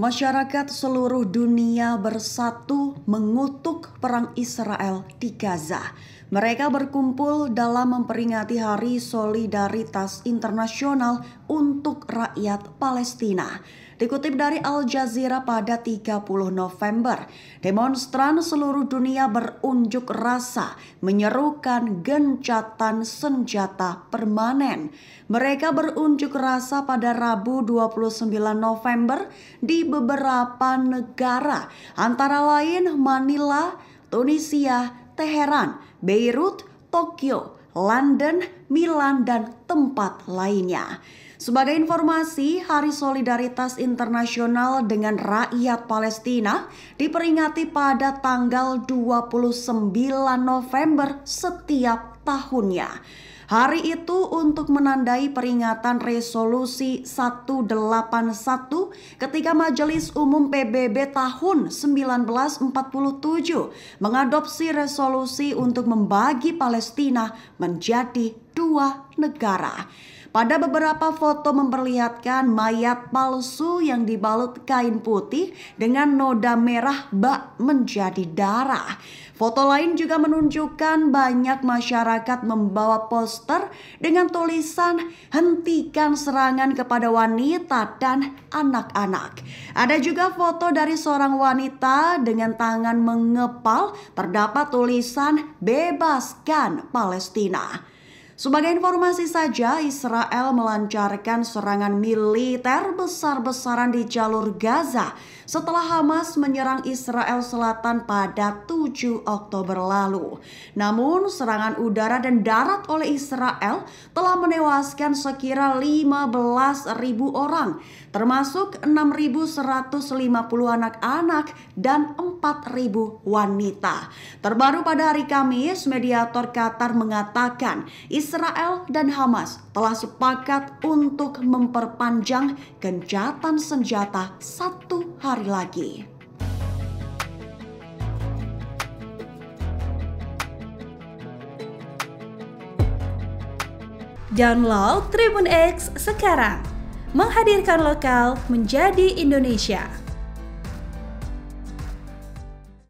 Masyarakat seluruh dunia bersatu mengutuk perang Israel di Gaza. Mereka berkumpul dalam memperingati Hari Solidaritas Internasional untuk Rakyat Palestina. Dikutip dari Al Jazeera pada 30 November, demonstran seluruh dunia berunjuk rasa menyerukan gencatan senjata permanen. Mereka berunjuk rasa pada Rabu 29 November di beberapa negara, antara lain Manila, Tunisia, Teheran, Beirut, Tokyo, London, Milan, dan tempat lainnya. Sebagai informasi, Hari Solidaritas Internasional dengan Rakyat Palestina diperingati pada tanggal 29 November setiap tahunnya. Hari itu untuk menandai peringatan resolusi 181 ketika Majelis Umum PBB tahun 1947 mengadopsi resolusi untuk membagi Palestina menjadi dua negara. Pada beberapa foto memperlihatkan mayat palsu yang dibalut kain putih dengan noda merah bak menjadi darah. Foto lain juga menunjukkan banyak masyarakat membawa pos poster dengan tulisan hentikan serangan kepada wanita dan anak-anak. Ada juga foto dari seorang wanita dengan tangan mengepal terdapat tulisan bebaskan Palestina. Sebagai informasi saja, Israel melancarkan serangan militer besar-besaran di jalur Gaza setelah Hamas menyerang Israel Selatan pada 7 Oktober lalu. Namun, serangan udara dan darat oleh Israel telah menewaskan sekira 15.000 orang, termasuk 6.150 anak-anak dan 4.000 wanita. Terbaru pada hari Kamis, mediator Qatar mengatakan Israel Israel dan Hamas telah sepakat untuk memperpanjang gencatan senjata satu hari lagi. Download Tribun X sekarang, menghadirkan lokal menjadi Indonesia.